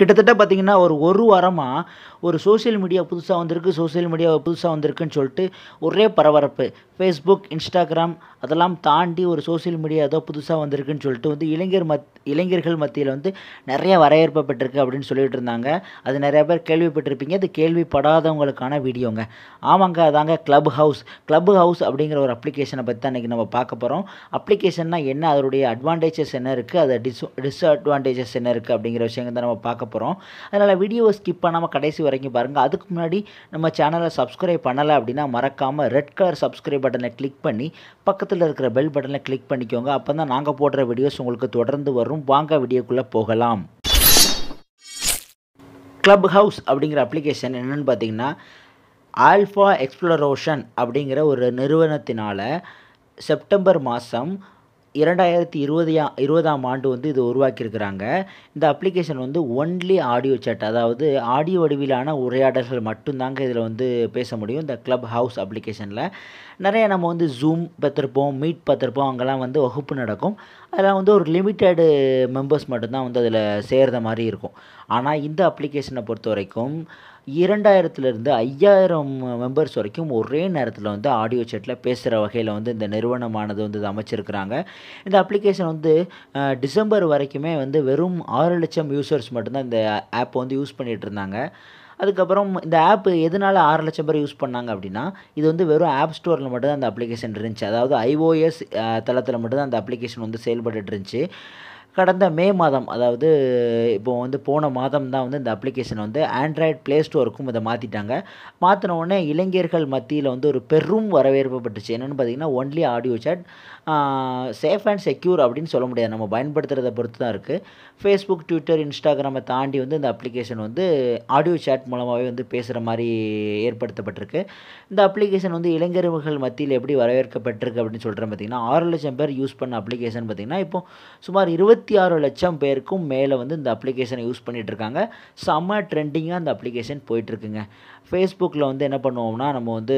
கிட்டத்தட்ட பார்த்தீங்கன்னா ஒரு ஒரு வாரமாக ஒரு சோஷியல் மீடியா புதுசாக வந்திருக்கு சோஷியல் மீடியா புதுசாக வந்திருக்குன்னு சொல்லிட்டு ஒரே பரபரப்பு ஃபேஸ்புக் இன்ஸ்டாகிராம் அதெல்லாம் தாண்டி ஒரு சோஷியல் மீடியா ஏதோ புதுசாக வந்திருக்குன்னு சொல்லிட்டு வந்து இளைஞர் மத் இளைஞர்கள் மத்தியில் வந்து நிறைய வரவேற்பப்பட்டிருக்கு அப்படின்னு சொல்லிட்டு இருந்தாங்க அது நிறையா பேர் கேள்விப்பட்டிருப்பீங்க அது கேள்விப்படாதவங்களுக்கான வீடியோங்க ஆமாங்க அதாங்க க்ளப் ஹவுஸ் க்ளப் ஹவுஸ் அப்படிங்கிற ஒரு அப்ளிகேஷனை பற்றி தான் இன்றைக்கி நம்ம பார்க்க போகிறோம் அப்ளிகேஷன்னா என்ன அதனுடைய அட்வான்டேஜஸ் என்ன இருக்குது அதை டிஸ் டிஸ்அட்வான்டேஜஸ் என்ன இருக்குது அப்படிங்கிற விஷயங்கள் தான் நம்ம பார்க்க போகிறோம் அதனால் வீடியோவை ஸ்கிப் பண்ணாமல் கடைசி வரைக்கும் பாருங்கள் அதுக்கு முன்னாடி நம்ம சேனலை சப்ஸ்கிரைப் பண்ணலை அப்படின்னா மறக்காமல் ரெட் கலர் சப்ஸ்கிரைப் பட்டனை கிளிக் பண்ணி பக்கத்தில் இருக்கிற பெல் பட்டனை கிளிக் பண்ணிக்கோங்க அப்போ தான் நாங்கள் போடுற வீடியோஸ் உங்களுக்கு தொடர்ந்து வரும் வாங்க வீடியோக்குள்ளே போகலாம் கிளப் ஹவுஸ் அப்படிங்கிற அப்ளிகேஷன் என்னென்னு பார்த்தீங்கன்னா ஆல்ஃபா எக்ஸ்ப்ளோரோஷன் அப்படிங்கிற ஒரு நிறுவனத்தினால் செப்டம்பர் மாதம் இரண்டாயிரத்தி இருபதியா இருபதாம் ஆண்டு வந்து இது உருவாக்கியிருக்கிறாங்க இந்த அப்ளிகேஷன் வந்து ஒன்லி ஆடியோ சேட் அதாவது ஆடியோ வடிவிலான உரையாடல்கள் மட்டும்தாங்க இதில் வந்து பேச முடியும் இந்த க்ளப் ஹவுஸ் அப்ளிகேஷனில் நிறைய நம்ம வந்து ஜூம் பார்த்துருப்போம் மீட் பார்த்துருப்போம் அங்கெல்லாம் வந்து வகுப்பு நடக்கும் அதில் வந்து ஒரு லிமிட்டடு மெம்பர்ஸ் மட்டும்தான் வந்து அதில் சேர்ந்த மாதிரி இருக்கும் ஆனால் இந்த அப்ளிகேஷனை பொறுத்த வரைக்கும் இரண்டாயிரத்துலேருந்து ஐயாயிரம் மெம்பர்ஸ் வரைக்கும் ஒரே நேரத்தில் வந்து ஆடியோ செட்டில் பேசுகிற வகையில் வந்து இந்த நிறுவனமானது வந்து அமைச்சிருக்கிறாங்க இந்த அப்ளிகேஷன் வந்து டிசம்பர் வரைக்குமே வந்து வெறும் ஆறு லட்சம் யூசர்ஸ் மட்டும்தான் இந்த ஆப் வந்து யூஸ் பண்ணிகிட்டு இருந்தாங்க அதுக்கப்புறம் இந்த ஆப் எதனால் ஆறு லட்சம் பேர் யூஸ் பண்ணாங்க அப்படின்னா இது வந்து வெறும் ஆப் ஸ்டோரில் மட்டும்தான் அந்த அப்ளிகேஷன் இருந்துச்சு அதாவது ஐஓஎஸ் தளத்தில் மட்டும்தான் அந்த அப்ளிகேஷன் வந்து செயல்பட்டு இருந்துச்சு கடந்த மே மாதம் அதாவது இப்போ வந்து போன மாதம் தான் வந்து இந்த அப்ளிகேஷன் வந்து ஆண்ட்ராய்டு ப்ளே ஸ்டோருக்கும் இதை மாற்றிட்டாங்க மாற்றின உடனே இளைஞர்கள் மத்தியில் வந்து ஒரு பெரும் வரவேற்பு பட்டுச்சு என்னென்னு பார்த்தீங்கன்னா only audio chat safe and secure அப்படின்னு சொல்ல முடியாது நம்ம பயன்படுத்துகிறத பொறுத்து தான் இருக்குது ஃபேஸ்புக் ட்விட்டர் இன்ஸ்டாகிராமை தாண்டி வந்து இந்த அப்ளிகேஷன் வந்து ஆடியோ சேட் மூலமாகவே வந்து பேசுகிற மாதிரி ஏற்படுத்தப்பட்டிருக்கு இந்த அப்ளிகேஷன் வந்து இளைஞர்கள் மத்தியில் எப்படி வரவேற்கப்பட்டிருக்கு அப்படின்னு சொல்கிறேன் பார்த்தீங்கன்னா ஆறு லட்சம் பேர் யூஸ் பண்ண அப்ளிகேஷன் பார்த்திங்கன்னா இப்போ சுமார் இருபத்தி இருபத்தி ஆறு லட்சம் பேருக்கும் மேலே வந்து இந்த அப்ளிகேஷனை யூஸ் பண்ணிகிட்ருக்காங்க செம்ம ட்ரெண்டிங்காக அந்த அப்ளிகேஷன் போயிட்டுருக்குங்க ஃபேஸ்புக்கில் வந்து என்ன பண்ணுவோம்னா நம்ம வந்து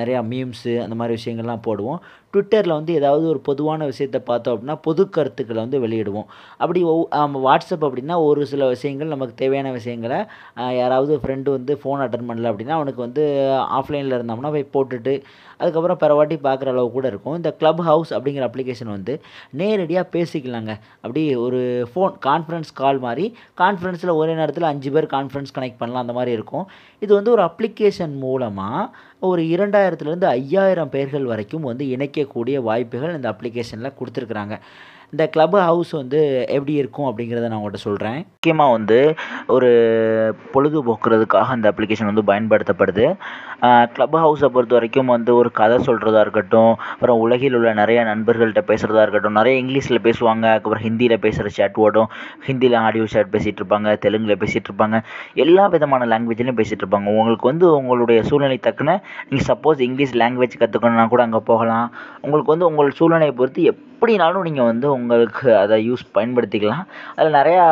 நிறையா மீம்ஸு அந்த மாதிரி விஷயங்கள்லாம் போடுவோம் ட்விட்டரில் வந்து ஏதாவது ஒரு பொதுவான விஷயத்தை பார்த்தோம் அப்படின்னா பொது கருத்துக்களை வந்து வெளியிடுவோம் அப்படி நம்ம வாட்ஸ்அப் அப்படின்னா ஒரு சில விஷயங்கள் நமக்கு தேவையான விஷயங்களை யாராவது ஃப்ரெண்டு வந்து ஃபோன் அட்டன் பண்ணல அப்படின்னா அவனுக்கு வந்து ஆஃப்லைனில் இருந்தோம்னா போய் போட்டுட்டு அதுக்கப்புறம் பரவாட்டி பார்க்குற அளவு கூட இருக்கும் இந்த க்ளப் ஹவுஸ் அப்படிங்கிற அப்ளிகேஷன் வந்து நேரடியாக பேசிக்கலாங்க அப்படி ஒரு ஃபோன் கான்ஃபரன்ஸ் கால் மாதிரி கான்ஃபரன்ஸில் ஒரே நேரத்தில் அஞ்சு பேர் கான்ஃபரன்ஸ் கனெக்ட் பண்ணலாம் அந்த மாதிரி இருக்கும் இது வந்து வந்து ஒரு அப்ளிகேஷன் மூலமாக ஒரு இரண்டாயிரத்துலேருந்து ஐயாயிரம் பேர்கள் வரைக்கும் வந்து இணைக்கக்கூடிய வாய்ப்புகள் இந்த அப்ளிகேஷனில் கொடுத்துருக்குறாங்க இந்த கிளப் ஹவுஸ் வந்து எப்படி இருக்கும் அப்படிங்கிறத நான் உங்கள்கிட்ட சொல்கிறேன் முக்கியமாக வந்து ஒரு பொழுதுபோக்குறதுக்காக அந்த அப்ளிகேஷன் வந்து பயன்படுத்தப்படுது கிளப் ஹவுஸை பொறுத்த வரைக்கும் வந்து ஒரு கதை சொல்கிறதா இருக்கட்டும் அப்புறம் உலகில் உள்ள நிறைய நண்பர்கள்ட்ட பேசுகிறதா இருக்கட்டும் நிறைய இங்கிலீஷில் பேசுவாங்க அதுக்கப்புறம் ஹிந்தியில் பேசுகிற சேட் ஓடும் ஹிந்தியில் ஆடியோ சேட் பேசிகிட்டு இருப்பாங்க தெலுங்கில் பேசிகிட்டு இருப்பாங்க எல்லா விதமான லாங்குவேஜ்லையும் பேசிகிட்டு இருப்பாங்க உங்களுக்கு வந்து உங்களுடைய சூழ்நிலை தக்குன நீங்கள் சப்போஸ் இங்கிலீஷ் லாங்குவேஜ் கற்றுக்கணும்னா கூட அங்கே போகலாம் உங்களுக்கு வந்து உங்கள் சூழ்நிலையை பொறுத்து எப் எப்படினாலும் நீங்கள் வந்து உங்களுக்கு அதை யூஸ் பயன்படுத்திக்கலாம் அதில் நிறையா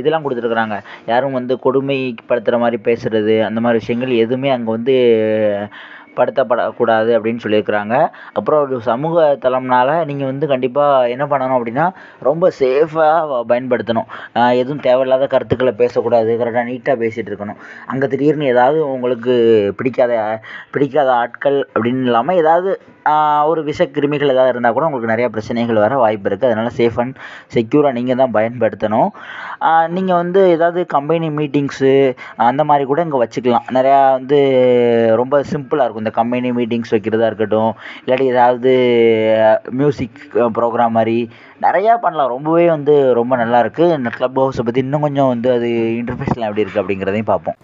இதெல்லாம் கொடுத்துருக்குறாங்க யாரும் வந்து கொடுமைப்படுத்துகிற மாதிரி பேசுகிறது அந்த மாதிரி விஷயங்கள் எதுவுமே அங்கே வந்து படுத்தப்படக்கூடாது அப்படின்னு சொல்லியிருக்குறாங்க அப்புறம் ஒரு சமூக தளம்னால் நீங்கள் வந்து கண்டிப்பாக என்ன பண்ணணும் அப்படின்னா ரொம்ப சேஃபாக பயன்படுத்தணும் எதுவும் தேவையில்லாத கருத்துக்களை பேசக்கூடாது கரெக்டாக நீட்டாக பேசிகிட்டு இருக்கணும் அங்கே திடீர்னு ஏதாவது உங்களுக்கு பிடிக்காத பிடிக்காத ஆட்கள் அப்படின்னு இல்லாமல் ஏதாவது ஒரு விஷக்கிருமிகள் ஏதாவது இருந்தால் கூட உங்களுக்கு நிறையா பிரச்சனைகள் வர வாய்ப்பு இருக்குது அதனால் சேஃப் அண்ட் செக்யூராக நீங்கள் தான் பயன்படுத்தணும் நீங்கள் வந்து ஏதாவது கம்பெனி மீட்டிங்ஸு அந்த மாதிரி கூட இங்கே வச்சுக்கலாம் நிறையா வந்து ரொம்ப சிம்பிளாக இருக்கும் இந்த கம்பெனி மீட்டிங்ஸ் வைக்கிறதா இருக்கட்டும் இல்லாட்டி ஏதாவது மியூசிக் ப்ரோக்ராம் மாதிரி நிறையா பண்ணலாம் ரொம்பவே வந்து ரொம்ப நல்லாயிருக்கு இந்த க்ளப் ஹவுஸை பற்றி இன்னும் கொஞ்சம் வந்து அது இன்டர்ஃபேஸ்லாம் எப்படி இருக்குது அப்படிங்கிறதையும் பார்ப்போம்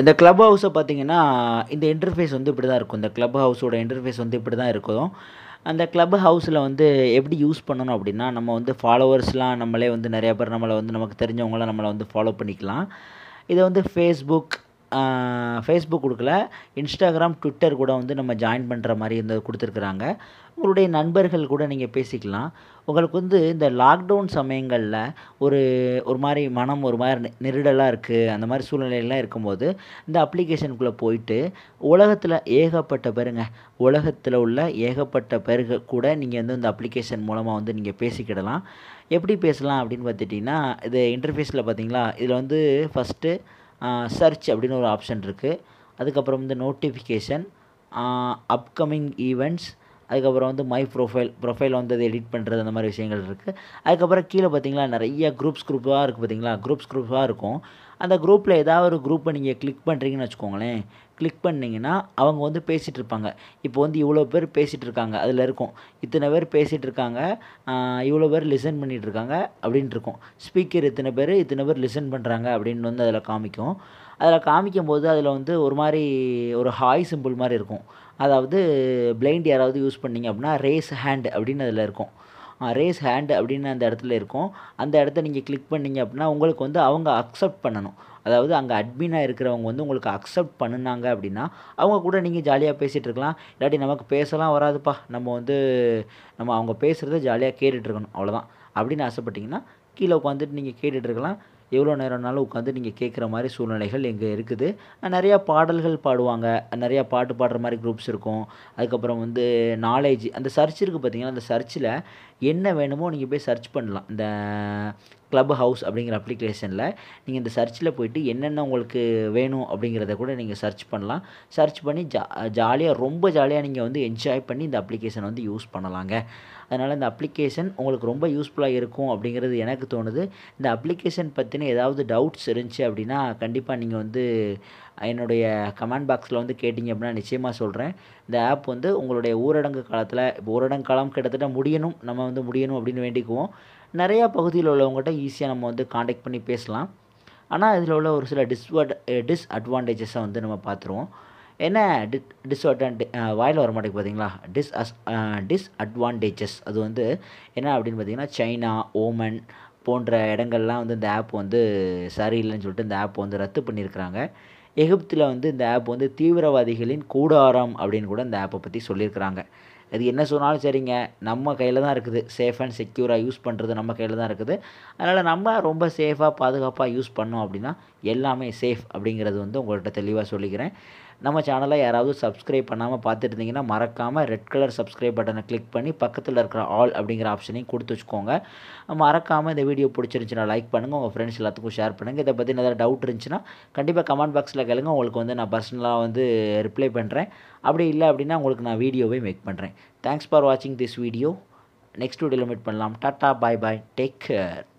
இந்த க்ளப் ஹவுஸை பார்த்திங்கன்னா இந்த இன்டர்ஃபேஸ் வந்து இப்படி தான் இருக்கும் இந்த க்ளப் ஹவுஸோட இன்டர்ஃபேஸ் வந்து இப்படி தான் இருக்கும் அந்த க்ளப் ஹவுஸில் வந்து எப்படி யூஸ் பண்ணணும் அப்படின்னா நம்ம வந்து ஃபாலோவர்ஸ்லாம் நம்மளே வந்து நிறையா பேர் நம்மளை வந்து நமக்கு தெரிஞ்சவங்களாம் நம்மளை வந்து ஃபாலோ பண்ணிக்கலாம் இதை வந்து ஃபேஸ்புக் ஃபேஸ்புக் கொடுக்கல இன்ஸ்டாகிராம் ட்விட்டர் கூட வந்து நம்ம ஜாயின் பண்ணுற மாதிரி இந்த கொடுத்துருக்குறாங்க உங்களுடைய நண்பர்கள் கூட நீங்கள் பேசிக்கலாம் உங்களுக்கு வந்து இந்த லாக்டவுன் சமயங்களில் ஒரு ஒரு மாதிரி மனம் ஒரு மாதிரி நெருடலாக இருக்குது அந்த மாதிரி சூழ்நிலையெல்லாம் இருக்கும்போது இந்த அப்ளிகேஷனுக்குள்ளே போயிட்டு உலகத்தில் ஏகப்பட்ட பேருங்க உலகத்தில் உள்ள ஏகப்பட்ட பேருகள் கூட நீங்கள் வந்து இந்த அப்ளிகேஷன் மூலமாக வந்து நீங்கள் பேசிக்கிடலாம் எப்படி பேசலாம் அப்படின்னு பார்த்துட்டிங்கன்னா இது இன்டர்ஃபேஸில் பார்த்தீங்களா இதில் வந்து ஃபஸ்ட்டு சர்ச் அப்படின்னு ஒரு ஆப்ஷன் இருக்குது அதுக்கப்புறம் வந்து நோட்டிஃபிகேஷன் அப்கமிங் ஈவெண்ட்ஸ் அதுக்கப்புறம் வந்து மை ப்ரொஃபைல் ப்ரொஃபைல் வந்து அதை எடிட் பண்ணுறது அந்த மாதிரி விஷயங்கள் இருக்குது அதுக்கப்புறம் கீழே பார்த்தீங்களா நிறைய குரூப்ஸ் குரூப்பாக இருக்குது பார்த்தீங்களா குரூப்ஸ் குரூப்பாக இருக்கும் அந்த குரூப்பில் ஏதாவது ஒரு குரூப்பை நீங்கள் கிளிக் பண்ணுறீங்கன்னு வச்சுக்கோங்களேன் கிளிக் பண்ணிங்கன்னா அவங்க வந்து பேசிகிட்டு இருப்பாங்க இப்போ வந்து இவ்வளோ பேர் பேசிகிட்டு இருக்காங்க அதில் இருக்கும் இத்தனை பேர் பேசிகிட்டு இருக்காங்க இவ்வளோ பேர் லிசன் பண்ணிகிட்டு இருக்காங்க அப்படின்ட்டு இருக்கும் ஸ்பீக்கர் இத்தனை பேர் இத்தனை பேர் லிசன் பண்ணுறாங்க அப்படின்னு வந்து அதில் காமிக்கும் அதில் காமிக்கும் போது அதில் வந்து ஒரு மாதிரி ஒரு ஹாய் சிம்பிள் மாதிரி இருக்கும் அதாவது பிளைண்ட் யாராவது யூஸ் பண்ணிங்க அப்படின்னா ரேஸ் ஹேண்ட் அப்படின்னு அதில் இருக்கும் ரேஸ் ஹேண்டு அப்படின்னு அந்த இடத்துல இருக்கும் அந்த இடத்த நீங்கள் கிளிக் பண்ணிங்க அப்படின்னா உங்களுக்கு வந்து அவங்க அக்செப்ட் பண்ணணும் அதாவது அங்கே அட்மினாக இருக்கிறவங்க வந்து உங்களுக்கு அக்செப்ட் பண்ணினாங்க அப்படின்னா அவங்க கூட நீங்கள் ஜாலியாக பேசிகிட்டு இருக்கலாம் இல்லாட்டி நமக்கு பேசலாம் வராதுப்பா நம்ம வந்து நம்ம அவங்க பேசுகிறத ஜாலியாக கேட்டுட்ருக்கணும் அவ்வளோதான் அப்படின்னு ஆசைப்பட்டிங்கன்னா கீழே உட்காந்துட்டு நீங்கள் கேட்டுட்ருக்கலாம் எவ்வளோ நேரம்னாலும் உட்காந்து நீங்கள் கேட்குற மாதிரி சூழ்நிலைகள் இங்கே இருக்குது நிறையா பாடல்கள் பாடுவாங்க நிறையா பாட்டு பாடுற மாதிரி குரூப்ஸ் இருக்கும் அதுக்கப்புறம் வந்து நாலேஜ் அந்த சர்ச் இருக்குது பார்த்திங்கன்னா அந்த சர்ச்சில் என்ன வேணுமோ நீங்கள் போய் சர்ச் பண்ணலாம் இந்த க்ளப் ஹவுஸ் அப்படிங்கிற அப்ளிகேஷனில் நீங்கள் இந்த சர்ச்சில் போயிட்டு என்னென்ன உங்களுக்கு வேணும் அப்படிங்கிறத கூட நீங்கள் சர்ச் பண்ணலாம் சர்ச் பண்ணி ஜா ஜாலியாக ரொம்ப ஜாலியாக நீங்கள் வந்து என்ஜாய் பண்ணி இந்த அப்ளிகேஷன் வந்து யூஸ் பண்ணலாங்க அதனால் இந்த அப்ளிகேஷன் உங்களுக்கு ரொம்ப யூஸ்ஃபுல்லாக இருக்கும் அப்படிங்கிறது எனக்கு தோணுது இந்த அப்ளிகேஷன் பற்றின ஏதாவது டவுட்ஸ் இருந்துச்சு அப்படின்னா கண்டிப்பாக நீங்கள் வந்து என்னுடைய கமெண்ட் பாக்ஸில் வந்து கேட்டிங்க அப்படின்னா நிச்சயமாக சொல்கிறேன் இந்த ஆப் வந்து உங்களுடைய ஊரடங்கு காலத்தில் இப்போ ஊரடங்கு காலம் கிட்டத்தட்ட முடியணும் நம்ம வந்து முடியணும் அப்படின்னு வேண்டிக்குவோம் நிறையா பகுதியில் உள்ளவங்ககிட்ட ஈஸியாக நம்ம வந்து காண்டாக்ட் பண்ணி பேசலாம் ஆனால் இதில் உள்ள ஒரு சில டிஸ்வட் டிஸ்அட்வான்டேஜஸை வந்து நம்ம பார்த்துருவோம் என்ன டி டிஸ்அட்வான்டே வாயில் வர மாட்டேங்க பார்த்தீங்களா டிஸ் அஸ் டிஸ்அட்வான்டேஜஸ் அது வந்து என்ன அப்படின்னு பார்த்தீங்கன்னா சைனா ஓமன் போன்ற இடங்கள்லாம் வந்து இந்த ஆப் வந்து சரியில்லைன்னு சொல்லிட்டு இந்த ஆப் வந்து ரத்து பண்ணியிருக்கிறாங்க எகிப்தில் வந்து இந்த ஆப் வந்து தீவிரவாதிகளின் கூடாரம் அப்படின்னு கூட இந்த ஆப்பை பற்றி சொல்லியிருக்கிறாங்க அது என்ன சொன்னாலும் சரிங்க நம்ம கையில் தான் இருக்குது சேஃப் அண்ட் செக்யூராக யூஸ் பண்ணுறது நம்ம கையில் தான் இருக்குது அதனால் நம்ம ரொம்ப சேஃபாக பாதுகாப்பாக யூஸ் பண்ணோம் அப்படின்னா எல்லாமே சேஃப் அப்படிங்கிறது வந்து உங்கள்கிட்ட தெளிவாக சொல்லிக்கிறேன் நம்ம சேனலை யாராவது சப்ஸ்கிரைப் பண்ணாமல் பார்த்துட்டு இருந்தீங்கன்னா மறக்காமல் ரெட் கலர் சப்ஸ்கிரைப் பட்டனை கிளிக் பண்ணி பக்கத்தில் இருக்கிற ஆல் அப்படிங்கிற ஆப்ஷனையும் கொடுத்து வச்சுக்கோங்க மறக்காமல் இந்த வீடியோ பிடிச்சிருந்துச்சுன்னா லைக் பண்ணுங்கள் உங்கள் ஃப்ரெண்ட்ஸ் எல்லாத்துக்கும் ஷேர் பண்ணுங்கள் இதை பற்றி ஏதாவது டவுட் இருந்துச்சுன்னா கண்டிப்பாக கமெண்ட் பாக்ஸில் கேளுங்க உங்களுக்கு வந்து நான் பர்சனலாக வந்து ரிப்ளை பண்ணுறேன் அப்படி இல்லை அப்படின்னா உங்களுக்கு நான் வீடியோவே மேக் பண்ணுறேன் தேங்க்ஸ் ஃபார் வாட்சிங் this video next video meet பண்ணலாம் tata bye bye take care